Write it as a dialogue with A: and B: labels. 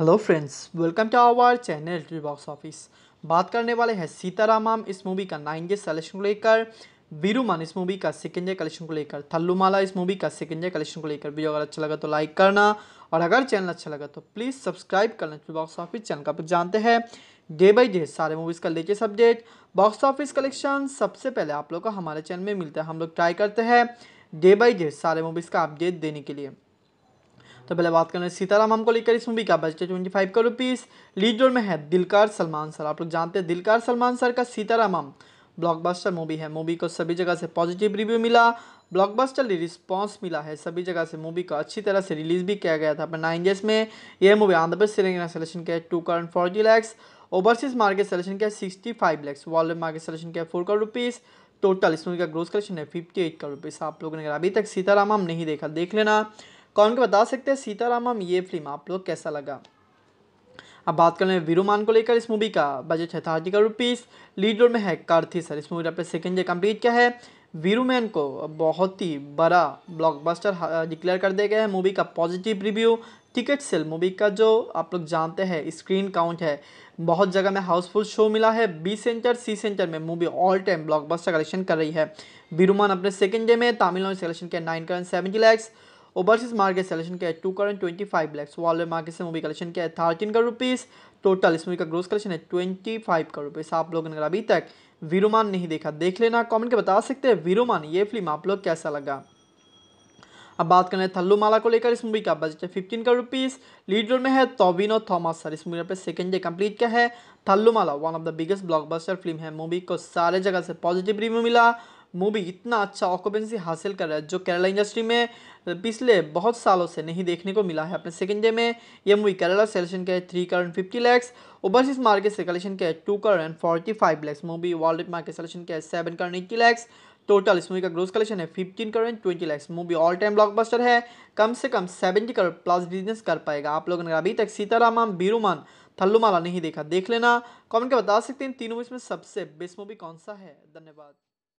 A: hello friends welcome to our channel T box office बात करने वाले हैं सीताराम इस मूवी का नाइन डे सलेक्शन को लेकर वीरूमान इस मूवी का सेकेंड डे कलेक्शन को लेकर थल्लूमाला इस मूवी का सेकेंड डे कलेक्शन को लेकर वीडियो अगर अच्छा लगा तो लाइक करना और अगर चैनल अच्छा लगा तो प्लीज़ सब्सक्राइब करना टी बॉक्स ऑफिस चैनल का जानते हैं डे बाई डे सारे मूवीज़ का latest update box office collection सबसे पहले आप लोग का हमारे चैनल में मिलता है हम लोग ट्राई करते हैं डे बाई डे सारे मूवीज़ का अपडेट देने के लिए तो पहले बात करें सीताराम हमको लेकर इस मूवी का बजट ट्वेंटी फाइव का रुपीज़ लीड रोल में है दिलकार सलमान सर आप लोग जानते हैं दिलकार सलमान सर का हम ब्लॉकबस्टर मूवी है मूवी को सभी जगह से पॉजिटिव रिव्यू मिला ब्लॉकबस्टर रिस्पॉन्स मिला है सभी जगह से मूवी को अच्छी तरह से रिलीज भी किया गया था पर डेज में यह मूवी आंध्र प्रदेश तेलंगाना सिलेक्शन किया two crore forty lakhs overseas market collection किया sixty five lakhs world market collection किया फोर करोड़ रुपीज़ टोटल इस मूवी का ग्रोथ कलेक्शन है फिफ्टी एट करोड़ रुपीज़ आप लोगों ने अगर अभी तक सीताराम नहीं देखा देख लेना कौन को बता सकते हैं सीतारामम ये फिल्म आप लोग कैसा लगा अब बात कर लें वीरूमान को लेकर इस मूवी का बजट है thirty crore rupees lead role में है कार्थी सर इस मूवी ने अपने सेकेंड डे कम्प्लीट किया है वीरूमैन को बहुत ही बड़ा ब्लॉकबस्टर डिक्लेयर कर दिया गया है मूवी का positive review ticket sale movie का जो आप लोग जानते हैं स्क्रीन काउंट है बहुत जगह में हाउसफुल शो मिला है बी सेंटर सी सेंटर में movie all time blockbuster collection कर रही है वीरूमान अपने सेकेंड डे में तमिलनाडु से कलेक्शन किया nine crore seventy lakhs overseas market collection क्या है two crore twenty five lakhs world market से मूवी कलेक्शन क्या है थर्टीन करोड़ रुपीज़ टोटल इस मूवी का ग्रोस कलेक्शन है ट्वेंटी फाइव करोड़ रुपीज़ आप लोगों ने अगर अभी तक वीरोमान नहीं देखा देख लेना कॉमेंट के बता सकते हैं वीरोमान ये फिल्म आप लोग कैसा लगा अब बात करें थल्लू माला को लेकर इस मूवी का बजट है fifteen crore rupees lead role में है तोबिनो थॉमस सर इस मूवी पर सेकंड डे कंप्लीट किया है Thallumaala one of the biggest blockbuster film है मूवी को सारे जगह से पॉजिटिव रिव्यू मिला मूवी इतना अच्छा ऑक्यूपेंसी हासिल कर रहा है जो केरला इंडस्ट्री में पिछले बहुत सालों से नहीं देखने को मिला है अपने सेकेंड डे में यह मूवी केरला सेलेक्शन के three crore fifty lakhs overseas market से कलेक्शन के two crore and forty five lakhs movie world market collection के seven crore eighty lakhs total इस मूवी का ग्रोस कलेक्शन है fifteen crore twenty lakhs movie all time blockbuster है कम से कम सेवेंटी करोड़ प्लस बिजनेस कर पाएगा आप लोगों ने अभी तक सीतारामम बीरूमान थल्लूमाला नहीं देखा देख लेना कमेंट के बता सकते हैं तीनों मूवीज में सबसे बेस्ट मूवी कौन सा है धन्यवाद